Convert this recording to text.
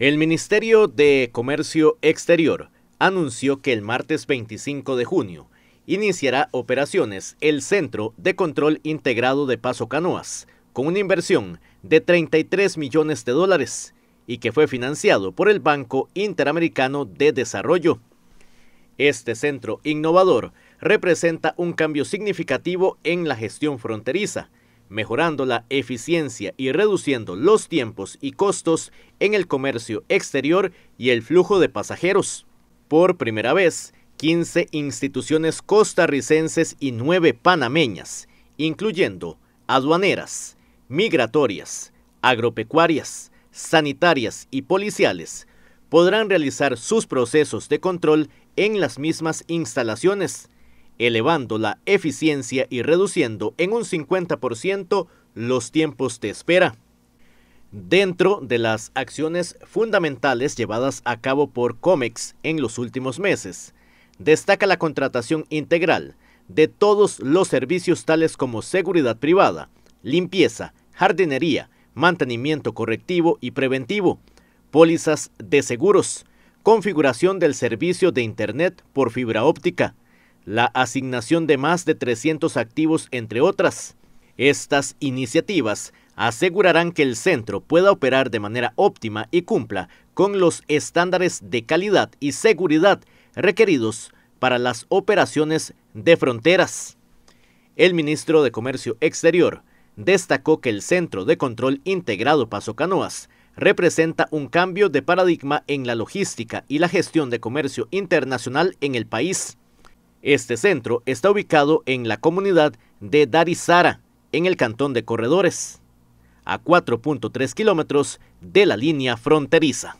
El Ministerio de Comercio Exterior anunció que el martes 25 de junio iniciará operaciones el Centro de Control Integrado de Paso Canoas, con una inversión de 33 millones de dólares y que fue financiado por el Banco Interamericano de Desarrollo. Este centro innovador representa un cambio significativo en la gestión fronteriza, mejorando la eficiencia y reduciendo los tiempos y costos en el comercio exterior y el flujo de pasajeros. Por primera vez, 15 instituciones costarricenses y 9 panameñas, incluyendo aduaneras, migratorias, agropecuarias, sanitarias y policiales, podrán realizar sus procesos de control en las mismas instalaciones, elevando la eficiencia y reduciendo en un 50% los tiempos de espera. Dentro de las acciones fundamentales llevadas a cabo por COMEX en los últimos meses, destaca la contratación integral de todos los servicios tales como seguridad privada, limpieza, jardinería, mantenimiento correctivo y preventivo, pólizas de seguros, configuración del servicio de Internet por fibra óptica, la asignación de más de 300 activos, entre otras. Estas iniciativas asegurarán que el centro pueda operar de manera óptima y cumpla con los estándares de calidad y seguridad requeridos para las operaciones de fronteras. El ministro de Comercio Exterior destacó que el Centro de Control Integrado Paso Canoas representa un cambio de paradigma en la logística y la gestión de comercio internacional en el país. Este centro está ubicado en la comunidad de Darizara, en el cantón de Corredores, a 4.3 kilómetros de la línea fronteriza.